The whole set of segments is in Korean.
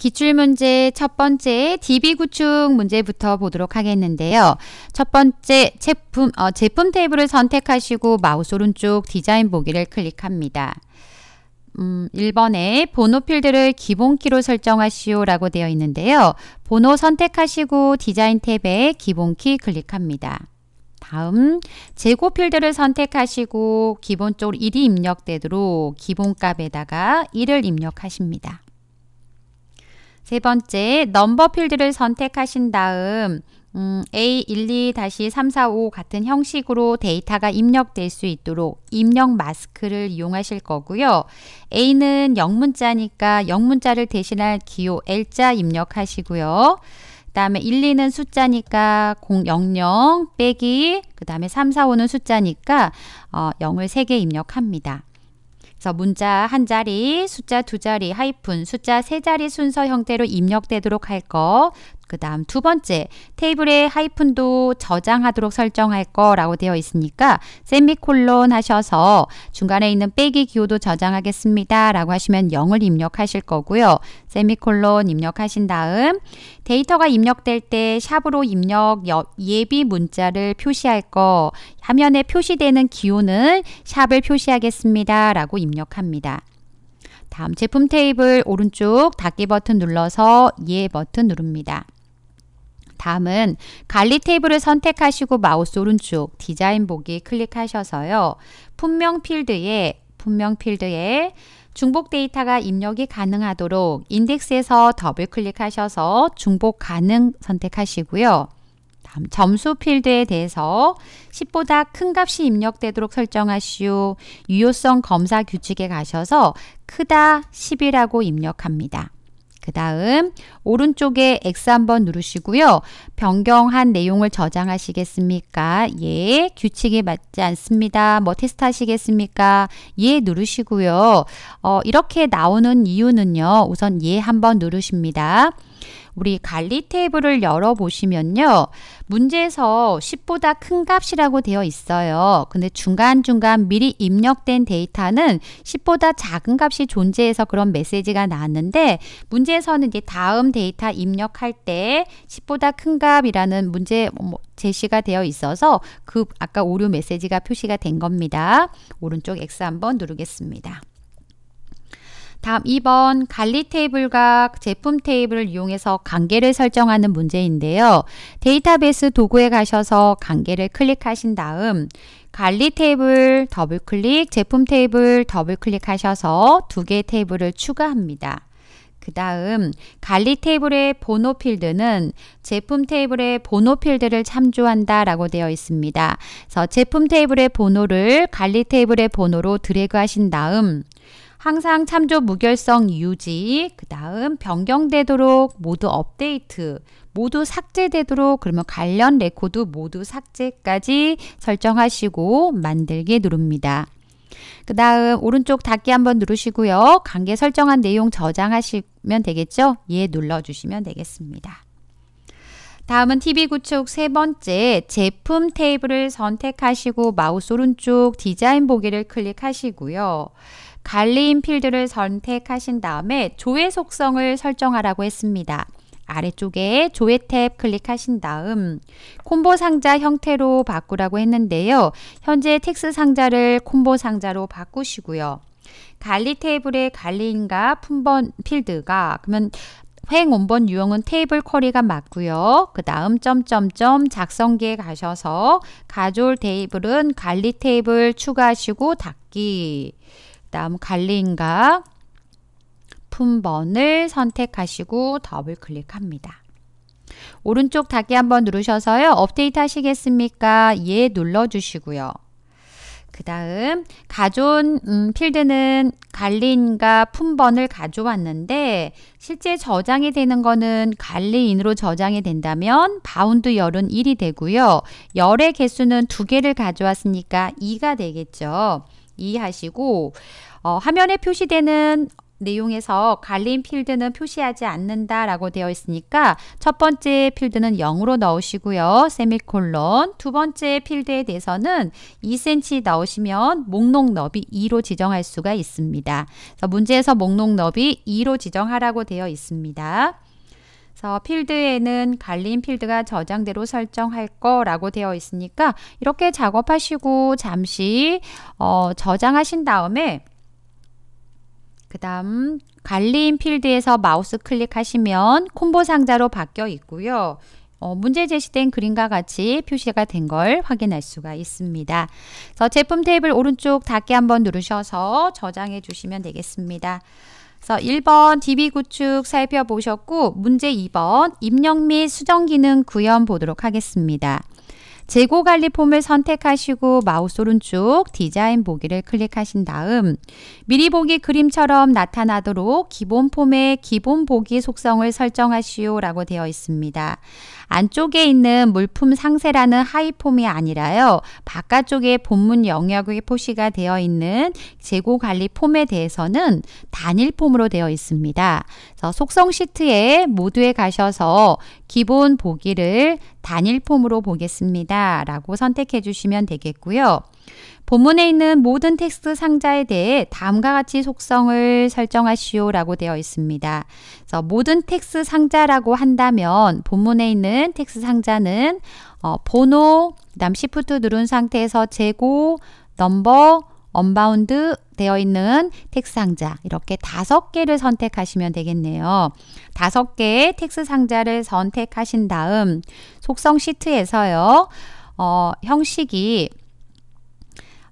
기출문제 첫 번째 DB 구축 문제부터 보도록 하겠는데요. 첫 번째 제품, 어, 제품 테이블을 선택하시고 마우스 오른쪽 디자인 보기를 클릭합니다. 음, 1번에 번호 필드를 기본키로 설정하시오 라고 되어 있는데요. 번호 선택하시고 디자인 탭에 기본키 클릭합니다. 다음 재고 필드를 선택하시고 기본적으로 1이 입력되도록 기본값에다가 1을 입력하십니다. 세 번째, 넘버 필드를 선택하신 다음 음, A12-345 같은 형식으로 데이터가 입력될 수 있도록 입력 마스크를 이용하실 거고요. A는 영문자니까 영문자를 대신할 기호 L자 입력하시고요. 그 다음에 1, 2는 숫자니까 000 빼기 그 다음에 3, 4, 5는 숫자니까 어, 0을 3개 입력합니다. 그래서 문자 한 자리, 숫자 두 자리, 하이픈, 숫자 세 자리 순서 형태로 입력되도록 할 거, 그 다음 두 번째, 테이블에 하이픈도 저장하도록 설정할 거라고 되어 있으니까 세미콜론 하셔서 중간에 있는 빼기 기호도 저장하겠습니다. 라고 하시면 0을 입력하실 거고요. 세미콜론 입력하신 다음 데이터가 입력될 때 샵으로 입력 예비 문자를 표시할 거 화면에 표시되는 기호는 샵을 표시하겠습니다. 라고 입력합니다. 다음 제품 테이블 오른쪽 닫기 버튼 눌러서 예 버튼 누릅니다. 다음은 관리 테이블을 선택하시고 마우스 오른쪽 디자인 보기 클릭하셔서요. 품명 필드에 품명 필드에 중복 데이터가 입력이 가능하도록 인덱스에서 더블 클릭하셔서 중복 가능 선택하시고요. 다음 점수 필드에 대해서 10보다 큰 값이 입력되도록 설정하시오. 유효성 검사 규칙에 가셔서 크다 10이라고 입력합니다. 그 다음 오른쪽에 X 한번 누르시고요. 변경한 내용을 저장하시겠습니까? 예, 규칙에 맞지 않습니다. 뭐 테스트 하시겠습니까? 예 누르시고요. 어, 이렇게 나오는 이유는요. 우선 예 한번 누르십니다. 우리 관리 테이블을 열어보시면요. 문제에서 10보다 큰 값이라고 되어 있어요. 근데 중간중간 미리 입력된 데이터는 10보다 작은 값이 존재해서 그런 메시지가 나왔는데 문제에서는 이제 다음 데이터 입력할 때 10보다 큰 값이라는 문제 뭐 제시가 되어 있어서 그 아까 오류 메시지가 표시가 된 겁니다. 오른쪽 X 한번 누르겠습니다. 다음 2번 관리 테이블과 제품 테이블을 이용해서 관계를 설정하는 문제인데요. 데이터베이스 도구에 가셔서 관계를 클릭하신 다음 관리 테이블 더블클릭, 제품 테이블 더블클릭하셔서 두 개의 테이블을 추가합니다. 그 다음 관리 테이블의 번호 필드는 제품 테이블의 번호 필드를 참조한다 라고 되어 있습니다. 그래서 제품 테이블의 번호를 관리 테이블의 번호로 드래그 하신 다음 항상 참조 무결성 유지, 그 다음 변경되도록 모두 업데이트, 모두 삭제되도록 그러면 관련 레코드 모두 삭제까지 설정하시고 만들기 누릅니다. 그 다음 오른쪽 닫기 한번 누르시고요. 관계 설정한 내용 저장하시면 되겠죠? 예 눌러주시면 되겠습니다. 다음은 TV 구축 세 번째 제품 테이블을 선택하시고 마우스 오른쪽 디자인 보기를 클릭하시고요. 갈리인 필드를 선택하신 다음에 조회 속성을 설정하라고 했습니다. 아래쪽에 조회 탭 클릭하신 다음 콤보 상자 형태로 바꾸라고 했는데요. 현재 텍스 상자를 콤보 상자로 바꾸시고요. 갈리 테이블의 갈리인과 품번 필드가 그러면 횡 원본 유형은 테이블 쿼리가 맞고요. 그 다음 점점점 작성기에 가셔서 가졸 테이블은 갈리 테이블 추가하시고 닫기 다음 갈림각 품번을 선택하시고 더블 클릭합니다. 오른쪽 닫기 한번 누르셔서요. 업데이트 하시겠습니까? 예 눌러주시고요. 그 다음 가져온 음, 필드는 관리과 품번을 가져왔는데 실제 저장이 되는 거는 관리으로 저장이 된다면 바운드 열은 1이 되고요. 열의 개수는 두개를 가져왔으니까 2가 되겠죠. 이해하시고 어, 화면에 표시되는 내용에서 갈린 필드는 표시하지 않는다 라고 되어 있으니까 첫 번째 필드는 0으로 넣으시고요. 세미콜론 두 번째 필드에 대해서는 2cm 넣으시면 목록 너비 2로 지정할 수가 있습니다. 문제에서 목록 너비 2로 지정하라고 되어 있습니다. 그래서 필드에는 갈린 필드가 저장대로 설정할 거라고 되어 있으니까 이렇게 작업하시고 잠시 어, 저장하신 다음에 그 다음 갈린 필드에서 마우스 클릭하시면 콤보 상자로 바뀌어 있고요. 어, 문제 제시된 그림과 같이 표시가 된 걸 확인할 수가 있습니다. 그래서 제품 테이블 오른쪽 닫기 한번 누르셔서 저장해 주시면 되겠습니다. 그래서 1번 DB 구축 살펴보셨고 문제 2번 입력 및 수정 기능 구현 보도록 하겠습니다. 재고 관리 폼을 선택하시고 마우스 오른쪽 디자인 보기를 클릭하신 다음 미리 보기 그림처럼 나타나도록 기본 폼의 기본 보기 속성을 설정하시오 라고 되어 있습니다. 안쪽에 있는 물품 상세라는 하이폼이 아니라요. 바깥쪽에 본문 영역의 표시가 되어 있는 재고 관리 폼에 대해서는 단일 폼으로 되어 있습니다. 속성 시트에 모두에 가셔서 기본 보기를 단일 폼으로 보겠습니다. 라고 선택해 주시면 되겠고요. 본문에 있는 모든 텍스트 상자에 대해 다음과 같이 속성을 설정하시오 라고 되어 있습니다. 그래서 모든 텍스트 상자라고 한다면 본문에 있는 텍스트 상자는 어, 번호, 그 다음 시프트 누른 상태에서 재고, 넘버, 언바운드 되어 있는 텍스 상자 이렇게 다섯 개를 선택하시면 되겠네요. 다섯 개의 텍스 상자를 선택하신 다음 속성 시트에서요. 어, 형식이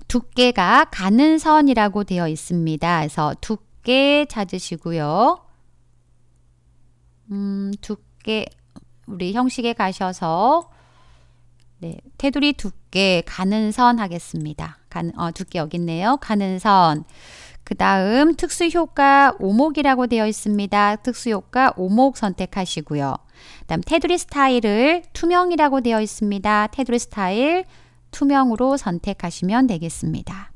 두께가 가는 선이라고 되어 있습니다. 그래서 두께 찾으시고요. 음, 두께 우리 형식에 가셔서 네, 테두리 두께 가는 선 하겠습니다. 가는, 어, 두께 여기 있네요. 가는 선. 그 다음 특수효과 오목이라고 되어 있습니다. 특수효과 오목 선택하시고요. 그 다음 테두리 스타일을 투명이라고 되어 있습니다. 테두리 스타일 투명으로 선택하시면 되겠습니다.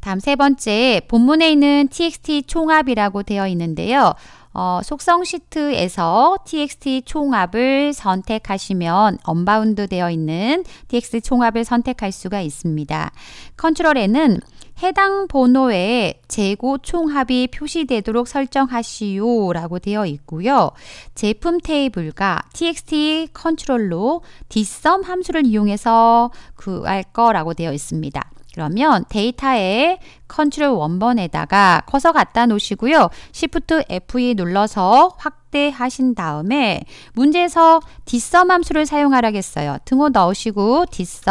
다음 세 번째 본문에 있는 txt 총합이라고 되어 있는데요. 어, 속성 시트에서 txt 총합을 선택하시면 언바운드 되어 있는 txt 총합을 선택할 수가 있습니다. 컨트롤 N은 해당 번호에 재고 총합이 표시되도록 설정하시오 라고 되어 있고요. 제품 테이블과 txt 컨트롤로 dsum 함수를 이용해서 구할 거라고 되어 있습니다. 그러면 데이터에 컨트롤 원번에다가 커서 갖다 놓으시고요. Shift F2 눌러서 확대하신 다음에 문제에서 d s 함수를 사용하라겠어요. 등호 넣으시고 d s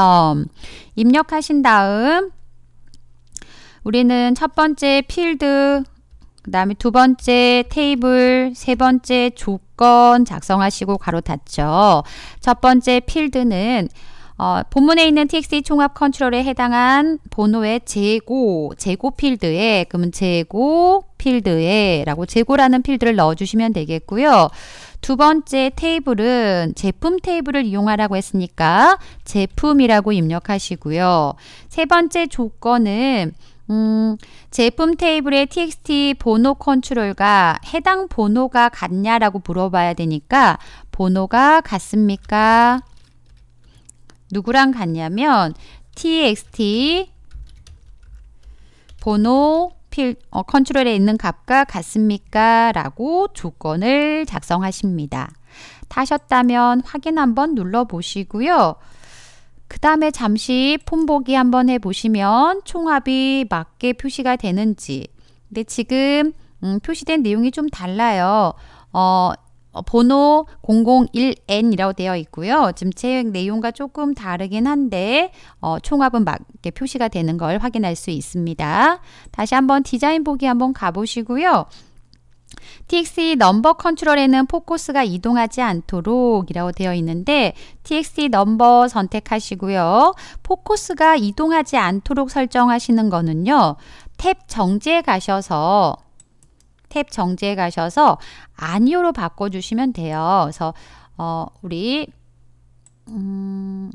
입력하신 다음 우리는 첫 번째 필드 그 다음에 두 번째 테이블, 세 번째 조건 작성하시고 가로 닫죠. 첫 번째 필드는 어, 본문에 있는 txt 총합 컨트롤에 해당한 번호의 재고, 재고 필드에 그러면 재고 필드에 라고 재고라는 필드를 넣어주시면 되겠고요. 두 번째 테이블은 제품 테이블을 이용하라고 했으니까 제품이라고 입력하시고요. 세 번째 조건은 음, 제품 테이블의 txt 번호 컨트롤과 해당 번호가 같냐라고 물어봐야 되니까 번호가 같습니까? 누구랑 갔냐면 txt 번호 필, 어, 컨트롤에 있는 값과 같습니까? 라고 조건을 작성하십니다. 타셨다면 확인 한번 눌러보시고요. 그 다음에 잠시 폼 보기 한번 해보시면 총합이 맞게 표시가 되는지 근데 지금 음, 표시된 내용이 좀 달라요. 어, 어, 번호 001N이라고 되어 있고요. 지금 책 내용과 조금 다르긴 한데 어, 총합은 막게 표시가 되는 걸 확인할 수 있습니다. 다시 한번 디자인 보기 한번 가보시고요. TXT e 넘버 컨트롤에는 포커스가 이동하지 않도록 이라고 되어 있는데 TXT e 넘버 선택하시고요. 포커스가 이동하지 않도록 설정하시는 거는요. 탭 정지에 가셔서 탭 정지에 가셔서 아니요로 바꿔주시면 돼요. 그래서 어, 우리 음,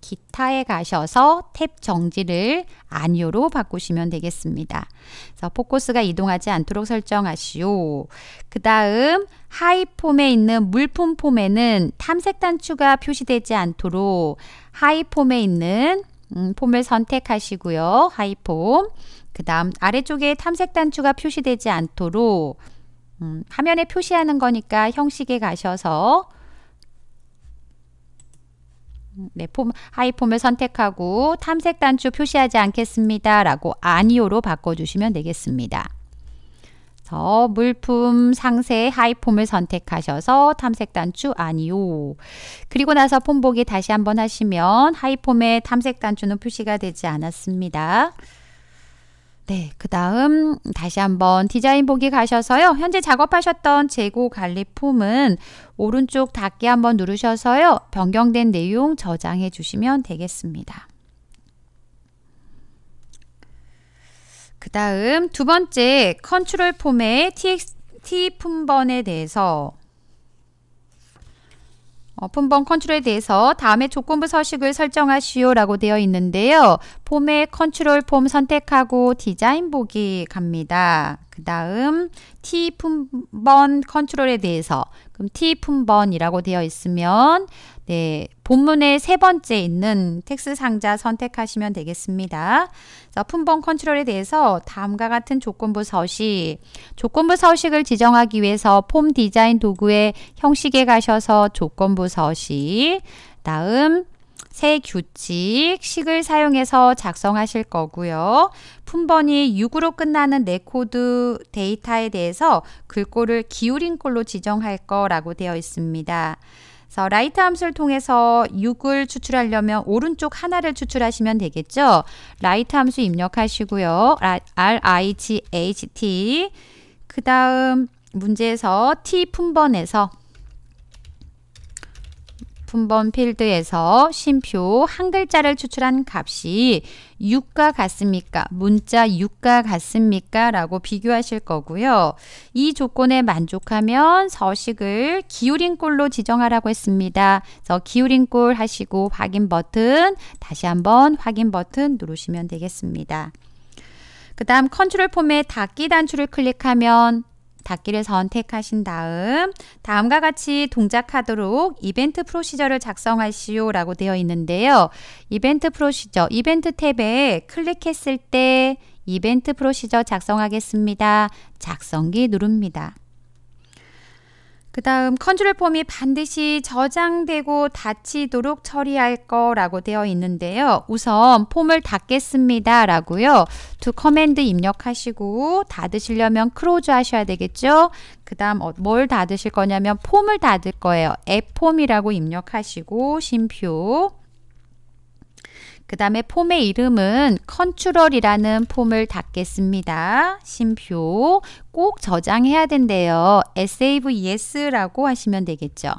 기타에 가셔서 탭 정지를 아니오로 바꾸시면 되겠습니다. 그래서 포커스가 이동하지 않도록 설정하시오. 그 다음 하이 폼에 있는 물품 폼에는 탐색 단추가 표시되지 않도록 하이 폼에 있는 음, 폼을 선택하시고요. 하이 폼. 그 다음 아래쪽에 탐색 단추가 표시되지 않도록 음, 화면에 표시하는 거니까 형식에 가셔서 음, 네, 폼, 하이 폼을 선택하고 탐색 단추 표시하지 않겠습니다. 라고 아니오로 바꿔주시면 되겠습니다. 그래서 물품 상세 하이 폼을 선택하셔서 탐색 단추 아니오. 그리고 나서 폼 보기 다시 한번 하시면 하이 폼에 탐색 단추는 표시가 되지 않았습니다. 네, 그 다음 다시 한번 디자인 보기 가셔서요. 현재 작업하셨던 재고 관리 폼은 오른쪽 닫기 한번 누르셔서요. 변경된 내용 저장해 주시면 되겠습니다. 그 다음 두 번째 컨트롤 폼의 txt 품번에 대해서 어, 품번 컨트롤에 대해서 다음에 조건부 서식을 설정하시오 라고 되어 있는데요. 폼의 컨트롤 폼 선택하고 디자인 보기 갑니다. 그 다음 T 품번 컨트롤에 대해서 그럼 T 품번이라고 되어 있으면 네, 본문의 세 번째 있는 텍스 상자 선택하시면 되겠습니다. 자, 품번 컨트롤에 대해서 다음과 같은 조건부 서식, 조건부 서식을 지정하기 위해서 폼 디자인 도구의 형식에 가셔서 조건부 서식, 다음 새 규칙, 식을 사용해서 작성하실 거고요. 품번이 6으로 끝나는 네 코드 데이터에 대해서 글꼴을 기울인 꼴로 지정할 거라고 되어 있습니다. 그래서 라이트 함수를 통해서 6을 추출하려면 오른쪽 하나를 추출하시면 되겠죠. 라이트 함수 입력하시고요. R I G H T 그 다음 문제에서 T 품번에서 품번 필드에서 쉼표 한 글자를 추출한 값이 6과 같습니까? 문자 6과 같습니까? 라고 비교하실 거고요. 이 조건에 만족하면 서식을 기울임꼴로 지정하라고 했습니다. 그래서 기울임꼴 하시고 확인 버튼 다시 한번 확인 버튼 누르시면 되겠습니다. 그 다음 컨트롤 폼의 닫기 단추를 클릭하면 닫기를 선택하신 다음 다음과 같이 동작하도록 이벤트 프로시저를 작성하시오 라고 되어 있는데요. 이벤트 프로시저, 이벤트 탭에 클릭했을 때 이벤트 프로시저 작성하겠습니다. 작성기 누릅니다. 그 다음 컨트롤 폼이 반드시 저장되고 닫히도록 처리할 거라고 되어 있는데요. 우선 폼을 닫겠습니다 라고요. to 커맨드 입력하시고 닫으시려면 크로즈 하셔야 되겠죠. 그 다음 어, 뭘 닫으실 거냐면 폼을 닫을 거예요. 앱폼이라고 입력하시고 심표 그 다음에 폼의 이름은 컨트롤이라는 폼을 닫겠습니다. 심표 꼭 저장해야 된대요. saves라고 y e 하시면 되겠죠.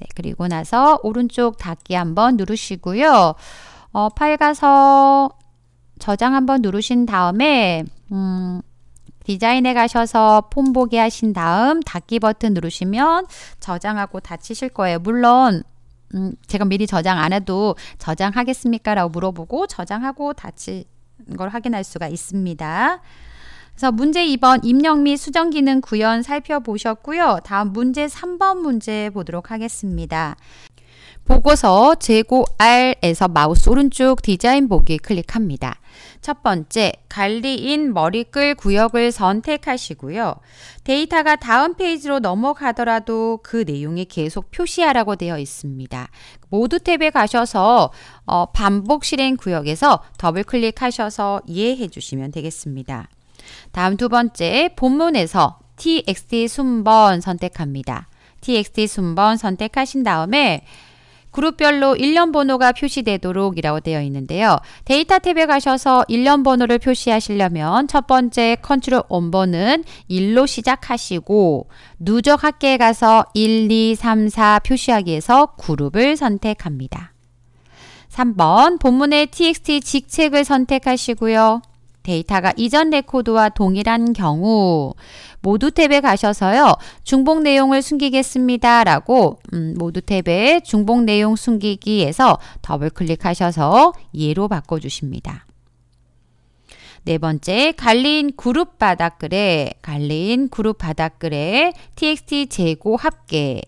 네, 그리고 나서 오른쪽 닫기 한번 누르시고요. 어, 파일 가서 저장 한번 누르신 다음에 음, 디자인에 가셔서 폼 보기 하신 다음 닫기 버튼 누르시면 저장하고 닫히실 거예요. 물론 음, 제가 미리 저장 안 해도 저장하겠습니까? 라고 물어보고 저장하고 닫힌 걸 확인할 수가 있습니다. 그래서 문제 2번 입력 및 수정 기능 구현 살펴보셨고요. 다음 문제 3번 문제 보도록 하겠습니다. 보고서 재고 R에서 마우스 오른쪽 디자인 보기 클릭합니다. 첫 번째, 관리인 머리글 구역을 선택하시고요. 데이터가 다음 페이지로 넘어가더라도 그 내용이 계속 표시하라고 되어 있습니다. 모두 탭에 가셔서 어, 반복 실행 구역에서 더블 클릭하셔서 이해해 주시면 되겠습니다. 다음 두 번째, 본문에서 txt 순번 선택합니다. txt 순번 선택하신 다음에 그룹별로 일련 번호가 표시되도록 이라고 되어 있는데요. 데이터 탭에 가셔서 일련 번호를 표시하시려면 첫 번째 컨트롤 원번은 1로 시작하시고 누적 합계에 가서 1, 2, 3, 4 표시하기에서 그룹을 선택합니다. 3번 본문의 txt 직책을 선택하시고요. 데이터가 이전 레코드와 동일한 경우 모두 탭에 가셔서요. 중복 내용을 숨기겠습니다. 라고 음, 모두 탭에 중복 내용 숨기기에서 더블 클릭하셔서 예로 바꿔주십니다. 네 번째, 갈린 그룹 바닥글에, 갈린 그룹 바닥글에 txt 재고 합계.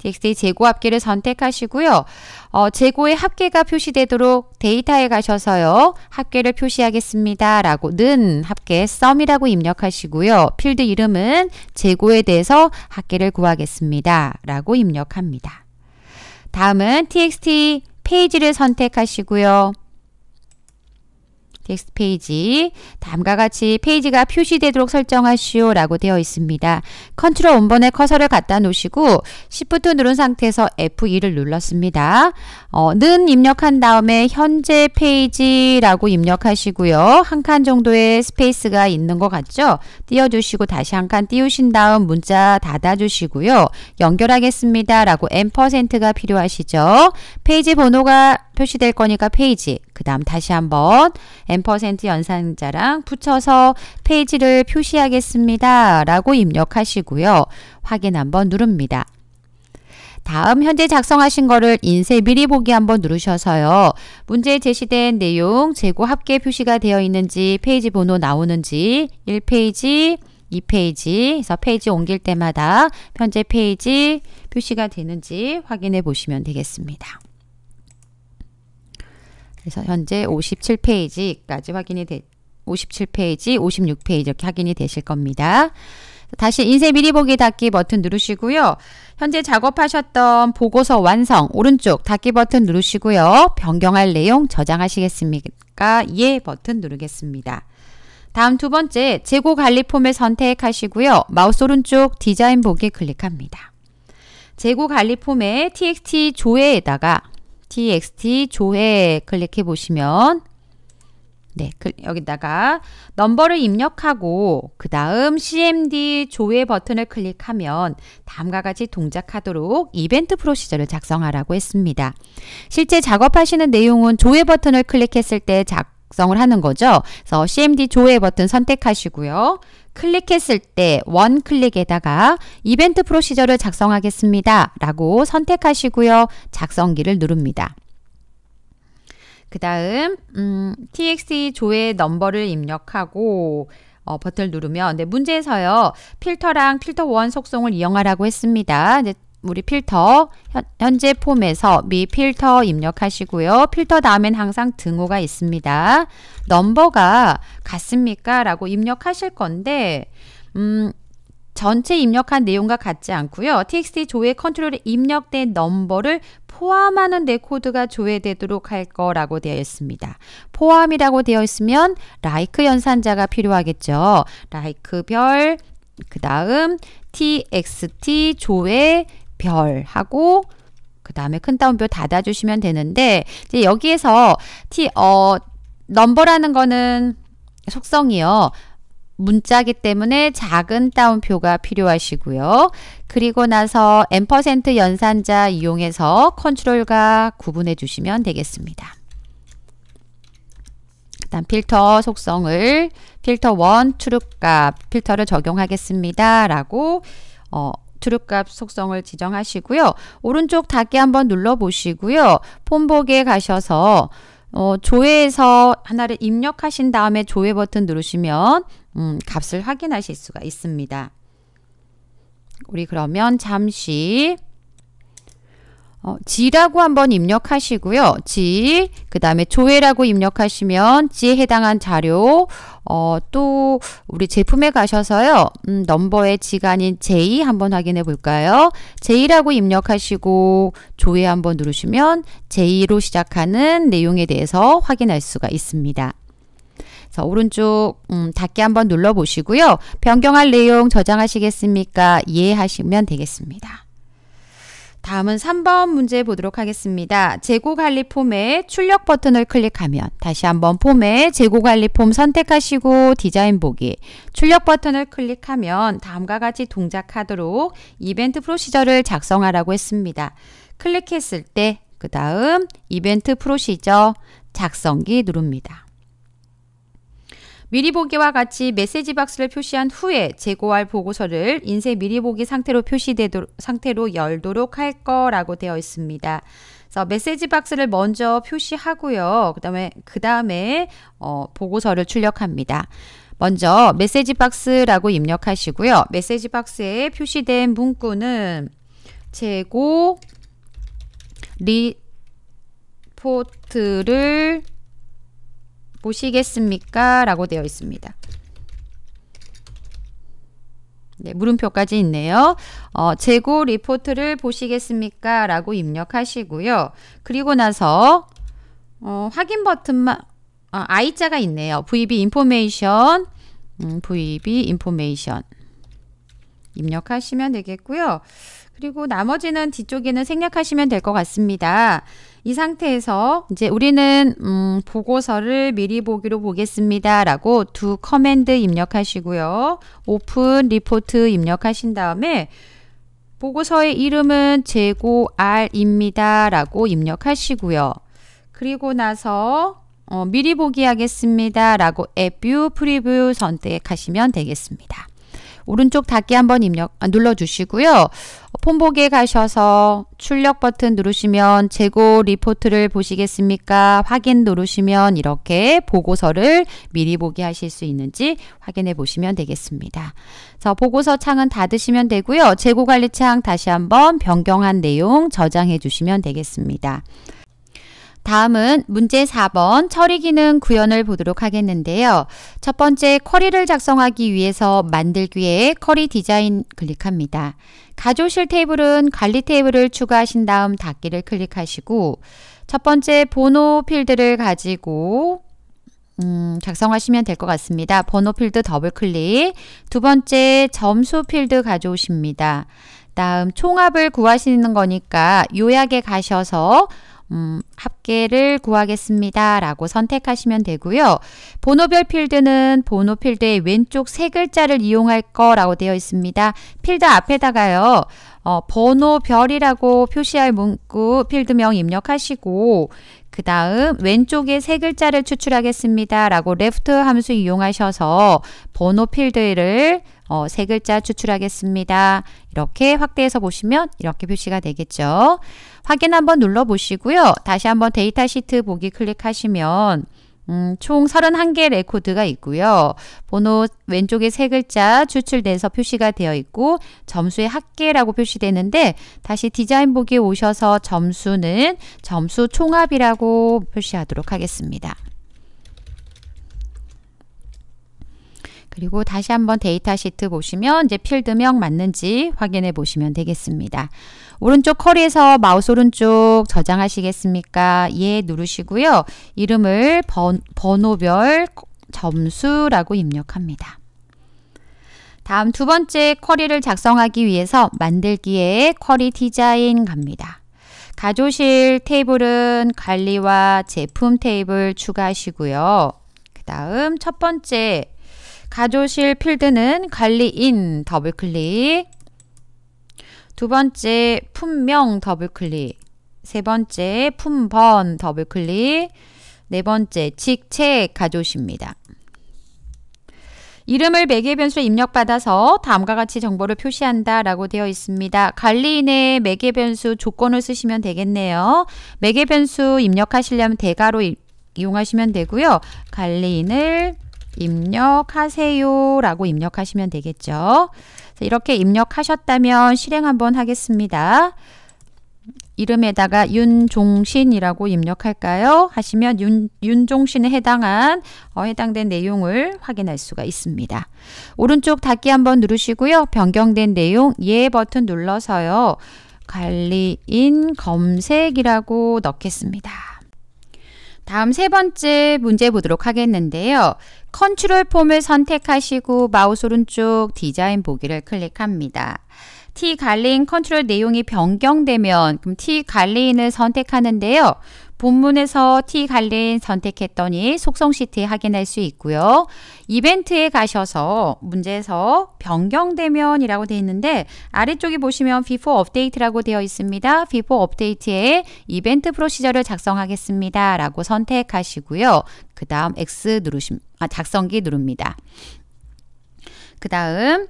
txt 재고합계를 선택하시고요. 어, 재고의 합계가 표시되도록 데이터에 가셔서요. 합계를 표시하겠습니다. 라고 는 합계 썸이라고 입력하시고요. 필드 이름은 재고에 대해서 합계를 구하겠습니다. 라고 입력합니다. 다음은 txt 페이지를 선택하시고요. 텍스트 페이지 다음과 같이 페이지가 표시되도록 설정하시오 라고 되어 있습니다. 컨트롤 원본에 커서를 갖다 놓으시고 시프트 누른 상태에서 F2를 눌렀습니다. 어, 는 입력한 다음에 현재 페이지라고 입력하시고요. 한 칸 정도의 스페이스가 있는 것 같죠? 띄워주시고 다시 한 칸 띄우신 다음 문자 닫아주시고요. 연결하겠습니다 라고 M%가 필요하시죠. 페이지 번호가 표시될 거니까 페이지 그 다음 다시 한번 n% 연산자랑 붙여서 페이지를 표시하겠습니다. 라고 입력하시고요. 확인 한번 누릅니다. 다음 현재 작성하신 거를 인쇄 미리 보기 한번 누르셔서요. 문제에 제시된 내용, 재고 합계 표시가 되어 있는지, 페이지 번호 나오는지, 1페이지, 2페이지해서 페이지 옮길 때마다 현재 페이지 표시가 되는지 확인해 보시면 되겠습니다. 그래서 현재 57페이지까지 확인이 되, 57페이지, 56페이지 이렇게 확인이 되실 겁니다. 다시 인쇄 미리 보기 닫기 버튼 누르시고요. 현재 작업하셨던 보고서 완성 오른쪽 닫기 버튼 누르시고요. 변경할 내용 저장하시겠습니까? 예 버튼 누르겠습니다. 다음 두 번째 재고 관리 폼을 선택하시고요. 마우스 오른쪽 디자인 보기 클릭합니다. 재고 관리 폼에 txt 조회에다가 txt 조회 클릭해 보시면 네, 여기다가 넘버를 입력하고 그 다음 CMD 조회 버튼을 클릭하면 다음과 같이 동작하도록 이벤트 프로시저를 작성하라고 했습니다. 실제 작업하시는 내용은 조회 버튼을 클릭했을 때 작, 작성을 하는 거죠. 그래서 CMD 조회 버튼 선택하시고요. 클릭했을 때 원클릭에다가 이벤트 프로시저를 작성하겠습니다. 라고 선택하시고요. 작성기를 누릅니다. 그 다음 음, txt 조회 넘버를 입력하고 어, 버튼을 누르면 네, 문제에서요. 필터랑 필터 원 속성을 이용하라고 했습니다. 네, 우리 필터 현재 폼에서 미 필터 입력하시고요. 필터 다음엔 항상 등호가 있습니다. 넘버가 같습니까? 라고 입력하실 건데 음, 전체 입력한 내용과 같지 않고요. txt 조회 컨트롤에 입력된 넘버를 포함하는 내 코드가 조회되도록 할 거라고 되어 있습니다. 포함이라고 되어 있으면 like 연산자가 필요하겠죠. like별 그 다음 txt 조회 별 하고 그 다음에 큰 따옴표 닫아주시면 되는데 이제 여기에서 티, 어, 넘버라는 거는 속성이요. 문자기 때문에 작은 따옴표가 필요하시고요. 그리고 나서 n% 연산자 이용해서 컨트롤과 구분해 주시면 되겠습니다. 일단 필터 속성을 필터 1 t r 값 필터를 적용하겠습니다. 라고 어, 두릅값 속성을 지정하시고요. 오른쪽 닫기 한번 눌러보시고요. 폰복에 가셔서 어, 조회에서 하나를 입력하신 다음에 조회 버튼 누르시면 음, 값을 확인하실 수가 있습니다. 우리 그러면 잠시 어, 지라고 한번 입력하시고요. 지, 그 다음에 조회라고 입력하시면 지에 해당한 자료, 어, 또 우리 제품에 가셔서요. 음, 넘버의 지가 아닌 J 한번 확인해 볼까요? J라고 입력하시고 조회 한번 누르시면 J로 시작하는 내용에 대해서 확인할 수가 있습니다. 자, 오른쪽 음, 닫기 한번 눌러보시고요. 변경할 내용 저장하시겠습니까? 예 하시면 되겠습니다. 다음은 3번 문제 보도록 하겠습니다. 재고관리 폼에 출력 버튼을 클릭하면 다시 한번 폼에 재고관리 폼 선택하시고 디자인 보기 출력 버튼을 클릭하면 다음과 같이 동작하도록 이벤트 프로시저를 작성하라고 했습니다. 클릭했을 때그 다음 이벤트 프로시저 작성기 누릅니다. 미리 보기와 같이 메시지 박스를 표시한 후에 재고할 보고서를 인쇄 미리 보기 상태로 표시되도록 상태로 열도록 할 거라고 되어 있습니다. 그래서 메시지 박스를 먼저 표시하고요. 그다음에 그다음에 어, 보고서를 출력합니다. 먼저 메시지 박스라고 입력하시고요. 메시지 박스에 표시된 문구는 재고 리포트를 보시겠습니까? 라고 되어 있습니다. 네, 물음표까지 있네요. 어, 재고 리포트를 보시겠습니까? 라고 입력하시고요. 그리고 나서 어, 확인 버튼만 아, I자가 있네요. VB 인포메이션 음, VB 인포메이션 입력하시면 되겠고요. 그리고 나머지는 뒤쪽에는 생략하시면 될 것 같습니다. 이 상태에서 이제 우리는 음, 보고서를 미리 보기로 보겠습니다. 라고 두 커맨드 입력하시고요. 오픈 리포트 입력하신 다음에 보고서의 이름은 재고 R입니다. 라고 입력하시고요. 그리고 나서 어, 미리 보기 하겠습니다. 라고 앱뷰 프리뷰 선택하시면 되겠습니다. 오른쪽 닫기 한번 입력 아, 눌러 주시고요. 폰보기에 가셔서 출력 버튼 누르시면 재고 리포트를 보시겠습니까? 확인 누르시면 이렇게 보고서를 미리 보기 하실 수 있는지 확인해 보시면 되겠습니다. 자, 보고서 창은 닫으시면 되고요. 재고 관리 창 다시 한번 변경한 내용 저장해 주시면 되겠습니다. 다음은 문제 4번 처리 기능 구현을 보도록 하겠는데요. 첫 번째 쿼리를 작성하기 위해서 만들기에 쿼리 디자인 클릭합니다. 가조실 테이블은 관리 테이블을 추가하신 다음 닫기를 클릭하시고 첫 번째 번호 필드를 가지고 음, 작성하시면 될 것 같습니다. 번호 필드 더블 클릭 두 번째 점수 필드 가져오십니다. 다음 총합을 구하시는 거니까 요약에 가셔서 음, 합계를 구하겠습니다. 라고 선택하시면 되고요. 번호별 필드는 번호 필드의 왼쪽 세 글자를 이용할 거라고 되어 있습니다. 필드 앞에다가요. 어, 번호별이라고 표시할 문구 필드명 입력하시고 그 다음 왼쪽에 세 글자를 추출하겠습니다. 라고 left 함수 이용하셔서 번호 필드를 어, 세 글자 추출하겠습니다. 이렇게 확대해서 보시면 이렇게 표시가 되겠죠. 확인 한번 눌러보시고요. 다시 한번 데이터 시트 보기 클릭하시면 음, 총 31개 레코드가 있고요. 번호 왼쪽에 세 글자 추출돼서 표시가 되어 있고 점수의 합계라고 표시되는데 다시 디자인 보기에 오셔서 점수는 점수 총합이라고 표시하도록 하겠습니다. 그리고 다시 한번 데이터 시트 보시면 이제 필드명 맞는지 확인해 보시면 되겠습니다. 오른쪽 커리에서 마우스 오른쪽 저장하시겠습니까? 예 누르시고요. 이름을 번, 번호별 점수라고 입력합니다. 다음 두 번째 쿼리를 작성하기 위해서 만들기에 쿼리 디자인 갑니다. 가조실 테이블은 관리와 제품 테이블 추가하시고요. 그 다음 첫 번째 가조실 필드는 관리인 더블클릭 두 번째 품명 더블클릭 세 번째 품번 더블클릭 네 번째 직책 가조시입니다. 이름을 매개 변수에 입력받아서 다음과 같이 정보를 표시한다 라고 되어 있습니다. 관리인의 매개 변수 조건을 쓰시면 되겠네요. 매개 변수 입력하시려면 대가로 이용하시면 되고요. 관리인을 입력하세요 라고 입력하시면 되겠죠. 이렇게 입력하셨다면 실행 한번 하겠습니다. 이름에다가 윤종신이라고 입력할까요? 하시면 윤, 윤종신에 해당한 어, 해당된 내용을 확인할 수가 있습니다. 오른쪽 닫기 한번 누르시고요. 변경된 내용 예 버튼 눌러서요. 관리인 검색이라고 넣겠습니다. 다음 세 번째 문제 보도록 하겠는데요. 컨트롤 폼을 선택하시고 마우스 오른쪽 디자인 보기를 클릭합니다. T 갈린 컨트롤 내용이 변경되면 그럼 T 갈린을 선택하는데요. 본문에서 T 갈린 선택했더니 속성 시트 확인할 수 있고요. 이벤트에 가셔서 문제에서 변경되면이라고 되어 있는데 아래쪽에 보시면 before update라고 되어 있습니다. before update에 이벤트 프로시저를 작성하겠습니다. 라고 선택하시고요. 그 다음 X 누르심, 아, 작성기 누릅니다. 그 다음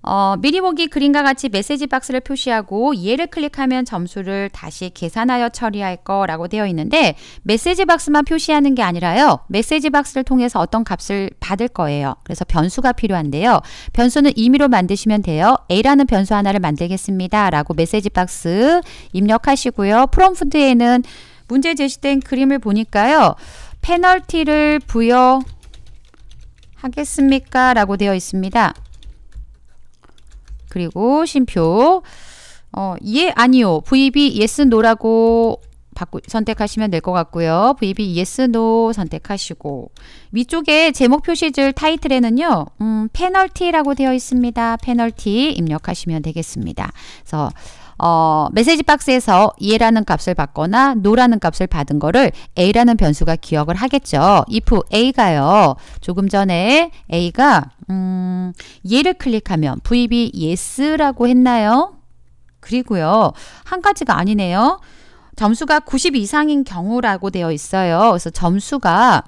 어, 미리 보기 그림과 같이 메시지 박스를 표시하고 얘를 클릭하면 점수를 다시 계산하여 처리할 거라고 되어 있는데 메시지 박스만 표시하는 게 아니라요. 메시지 박스를 통해서 어떤 값을 받을 거예요. 그래서 변수가 필요한데요. 변수는 임의로 만드시면 돼요. A라는 변수 하나를 만들겠습니다. 라고 메시지 박스 입력하시고요. 프롬프트에는 문제 제시된 그림을 보니까요. 페널티를 부여하겠습니까? 라고 되어 있습니다. 그리고 심표 어, 예 아니요 VB yes no라고 바꾸, 선택하시면 될 것 같고요. VB yes no 선택하시고 위쪽에 제목 표시줄 타이틀에는요. 음, 페널티라고 되어 있습니다. 페널티 입력하시면 되겠습니다. 그래서 어, 메시지 박스에서 예라는 값을 받거나 no라는 값을 받은 거를 a라는 변수가 기억을 하겠죠. if a가요. 조금 전에 a가 음, 얘를 클릭하면 부입이 yes라고 했나요? 그리고요. 한 가지가 아니네요. 점수가 90 이상인 경우라고 되어 있어요. 그래서 점수가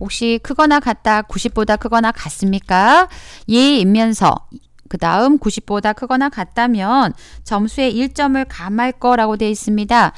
혹시 크거나 같다 90보다 크거나 같습니까? 예이면서 그 다음 90보다 크거나 같다면 점수의 1점을 감할 거라고 되어 있습니다.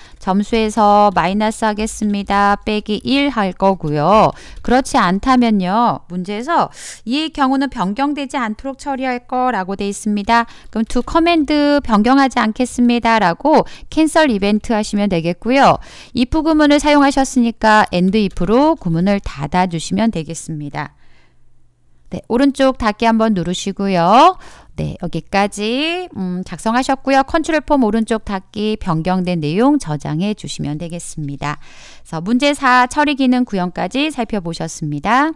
점수에서 마이너스 하겠습니다. 빼기 1 할 거고요. 그렇지 않다면요. 문제에서 이 경우는 변경되지 않도록 처리할 거라고 되어 있습니다. 그럼 두 커맨드 변경하지 않겠습니다. 라고 캔슬 이벤트 하시면 되겠고요. if 구문을 사용하셨으니까 e n d if로 구문을 닫아주시면 되겠습니다. 네, 오른쪽 닫기 한번 누르시고요. 네, 여기까지 음, 작성하셨고요. 컨트롤 폼 오른쪽 닫기 변경된 내용 저장해 주시면 되겠습니다. 그래서 문제 4 처리 기능 구현까지 살펴보셨습니다.